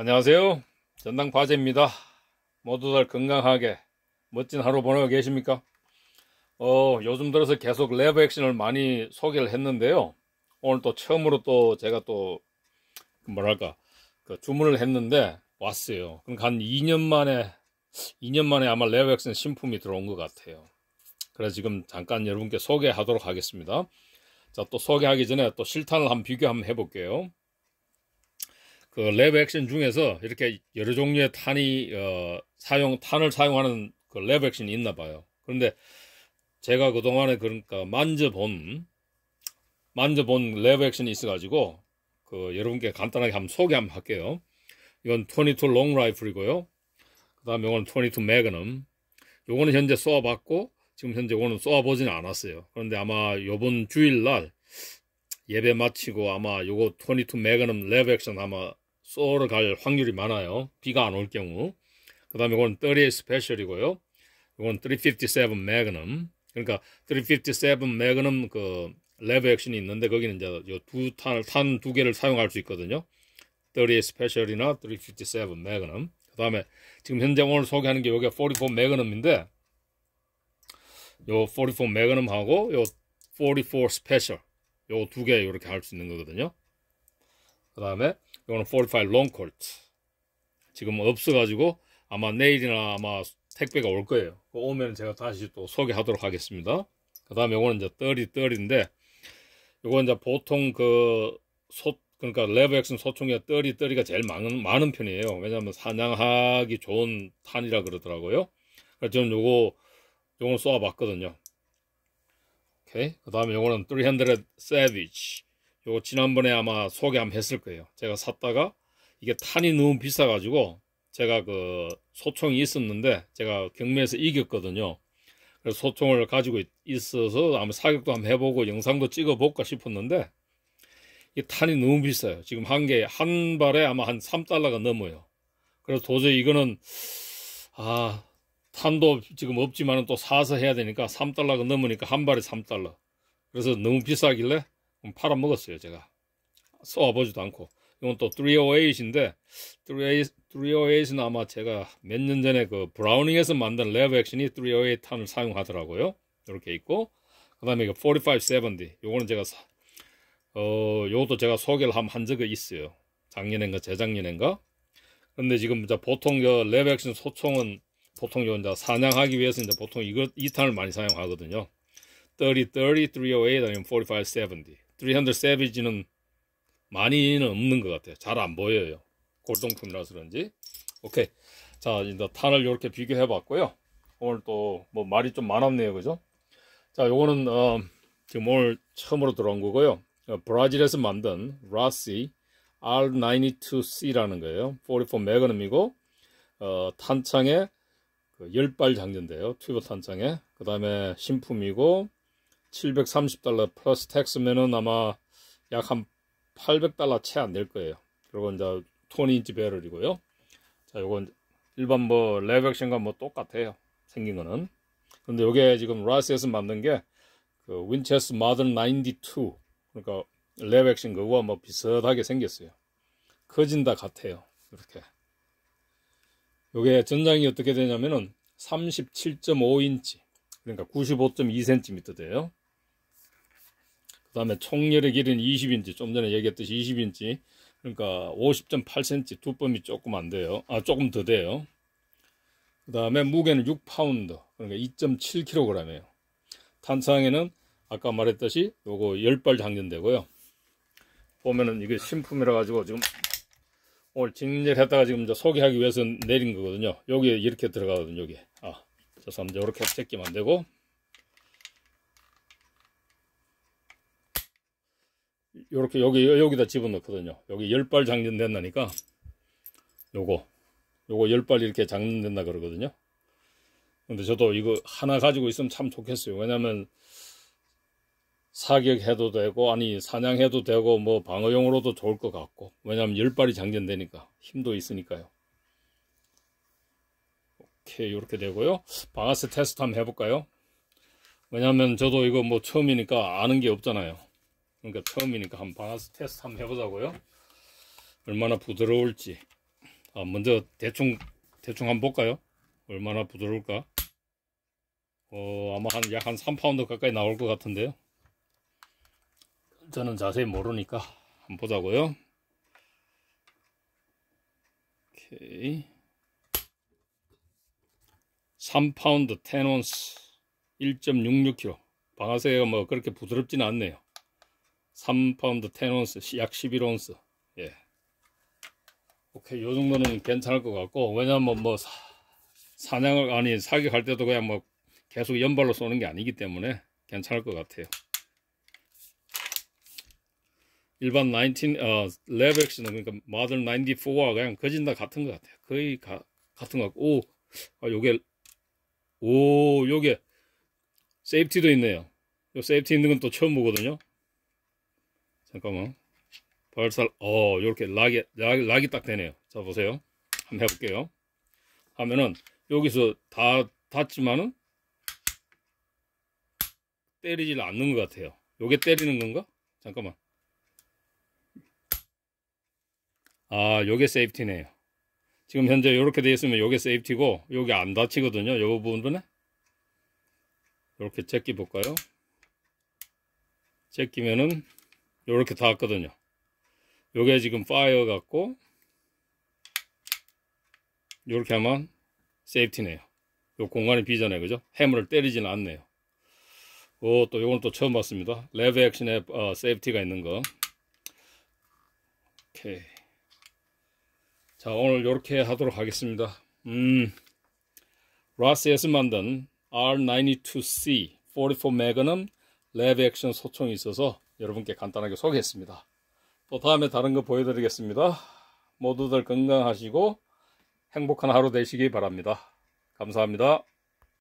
안녕하세요 전당 바제입니다 모두들 건강하게 멋진 하루 보내고 계십니까 어 요즘 들어서 계속 레버 액션을 많이 소개를 했는데요 오늘 또 처음으로 또 제가 또 그 뭐랄까 그 주문을 했는데 왔어요 그럼 그러니까 한 2년 만에 2년 만에 아마 레버 액션 신품이 들어온 것 같아요 그래서 지금 잠깐 여러분께 소개하도록 하겠습니다 자또 소개하기 전에 또 실탄을 한번 비교 한번 해볼게요 그랩 액션 중에서 이렇게 여러 종류의 탄이 어, 사용 탄을 사용하는 그랩 액션이 있나 봐요. 그런데 제가 그동안에 그러니까 만져본 만져본 랩 액션이 있어가지고 그 여러분께 간단하게 한번 소개 한번 할게요. 이건 22 롱 라이플이고요. 그 다음에 이건 22 매그넘. 요거는 현재 쏘아봤고 지금 현재 이거는 쏘아보지는 않았어요. 그런데 아마 요번 주일날 예배 마치고 아마 요거 22 매그넘 랩 액션 아마 쏠갈 확률이 많아요. 비가 안 올 경우. 그러니까 그 다음에 이건 30 스페셜이고요. 이건 357 매그넘. 그러니까 357 매그넘 그 레버 액션이 있는데 거기는 이제 두 탄을 탄두 개를 사용할 수 있거든요. 30 스페셜이나 357 매그넘. 그 다음에 지금 현재 오늘 소개하는 게 요게 44 매그넘인데 요44 매그넘하고 요44 스페셜 요두개 이렇게 할 수 있는 거거든요. 그 다음에 이거는 45 롱콜트 지금 없어가지고 아마 내일이나 아마 택배가 올 거예요 그 오면 제가 다시 또 소개하도록 하겠습니다 그 다음에 이거는 이제 떨이 떨인데 이거 이제 보통 그소 그러니까 레버액션 소총이가 떨이 떨이가 제일 많은 많은 편이에요 왜냐하면 사냥하기 좋은 탄이라 그러더라고요 그래서 저는 요거 요거 쏘아봤거든요 오케이 그 다음에 요거는 300 Savage 요거 지난번에 아마 소개 한번 했을 거예요. 제가 샀다가 이게 탄이 너무 비싸가지고 제가 그 소총이 있었는데 제가 경매에서 이겼거든요. 그래서 소총을 가지고 있어서 아마 사격도 한번 해보고 영상도 찍어볼까 싶었는데 이 탄이 너무 비싸요. 지금 한 개, 한 발에 아마 한 3달러가 넘어요. 그래서 도저히 이거는 아 탄도 지금 없지만 또 사서 해야 되니까 3달러가 넘으니까 한 발에 3달러. 그래서 너무 비싸길래 팔아먹었어요 제가 써보지도 않고 이건 또 308인데 308, 308은 아마 제가 몇 년 전에 그 브라우닝에서 만든 레브 액션이 308 탄을 사용하더라고요 이렇게 있고 그 다음에 이거 4570 요거는 제가 사, 어 요것도 제가 소개를 한, 한 적이 있어요 작년인가 재작년인가 근데 지금 이제 보통 저 레브 액션 소총은 보통 요 이제 사냥하기 위해서 이제 보통 이거 이 탄을 많이 사용하거든요 30, 30, 308 아니면 4570 300 세비지는 많이는 없는 것 같아요. 잘 안 보여요. 골동품이라서 그런지. 오케이. 자, 이제 탄을 이렇게 비교해 봤고요. 오늘 또 뭐 말이 좀 많았네요. 그죠? 자, 요거는 어, 지금 오늘 처음으로 들어온 거고요. 어, 브라질에서 만든 라시 R92C라는 거예요. 44 매그넘이고 어, 탄창에 그 10발 장전돼요. 튜브 탄창에. 그 다음에 신품이고 730달러 플러스 텍스면은 아마 약 한 800달러 채 안 될 거예요. 그리고 이제 20인치 배럴이고요. 자, 요건 일반 뭐레벡션과뭐 뭐 똑같아요. 생긴 거는. 근데 요게 지금 라스에서 만든 게 그 윈체스 마든 92 그러니까 레벡신 그거와 뭐 비슷하게 생겼어요. 커진다 같아요. 이렇게. 요게 전장이 어떻게 되냐면은 37.5인치 그러니까 95.2cm 돼요. 그 다음에 총열의 길이는 20인치 좀 전에 얘기했듯이 20인치 그러니까 50.8cm 두법이 조금 안 돼요 아 조금 더 돼요 그 다음에 무게는 6파운드 그러니까 2.7kg 이에요 탄창에는 아까 말했듯이 요거 10발 장전되고요 보면은 이게 신품이라 가지고 지금 오늘 진열했다가 지금 이제 소개하기 위해서 내린 거거든요 여기에 이렇게 들어가거든요 여기 아 죄송합니다 이렇게 제끼면 안 되고 이렇게 여기 여기다 집어넣거든요 여기 열발 장전된다니까 요거 요거 열발 이렇게 장전된다 그러거든요 근데 저도 이거 하나 가지고 있으면 참 좋겠어요 왜냐면 사격해도 되고 아니 사냥해도 되고 뭐 방어용으로도 좋을 것 같고 왜냐면 열발이 장전되니까 힘도 있으니까요 오케이 요렇게 되고요 방아쇠 테스트 한번 해볼까요 왜냐면 저도 이거 뭐 처음이니까 아는 게 없잖아요 그러니까 처음이니까 한번 방아쇠 테스트 한번 해보자고요. 얼마나 부드러울지. 아, 먼저 대충, 대충 한번 볼까요? 얼마나 부드러울까? 어, 아마 한, 약 한 3파운드 가까이 나올 것 같은데요. 저는 자세히 모르니까 한번 보자고요. 오케이. 3파운드 10온스 1.66kg. 방아쇠가 뭐 그렇게 부드럽진 않네요. 3파운드 10온스 약 11온스 예. 오케이 요 정도는 괜찮을 것 같고 왜냐면 뭐 사, 사냥을 아니 사격할 때도 그냥 뭐 계속 연발로 쏘는 게 아니기 때문에 괜찮을 것 같아요 일반 19, 어, 레벡스는 그러니까 마들 94와 그냥 거진다 같은 것 같아요. 거의 가, 같은 것 같고, 오, 아, 요게, 오, 요게, 세이프티도 있네요. 요 세이프티 있는 건 또 처음 보거든요. 잠깐만 벌살 어 이렇게 락이 락 락이 딱 되네요 자 보세요 한번 해볼게요 하면은 여기서 다 닿지만은 때리질 않는 것 같아요 요게 때리는 건가 잠깐만 아 요게 세이프티네요 지금 현재 이렇게 되어 있으면 요게 세이프티고 요게 안 닫히거든요 요 부분에 이렇게 제끼 볼까요 제끼면은 요렇게 닿았거든요 요게 지금 파이어 같고 요렇게 하면 세이프티네요 요 공간이 비잖아요 그죠 해물을 때리지는 않네요 오 또 요건 또 처음 봤습니다 레브 액션에 어, 세이프티가 있는 거 오케이 자 오늘 요렇게 하도록 하겠습니다 음 라스에서 만든 R92C 44 매그넘 레브 액션 소총이 있어서 여러분께 간단하게 소개했습니다. 또 다음에 다른 거 보여드리겠습니다. 모두들 건강하시고 행복한 하루 되시기 바랍니다. 감사합니다.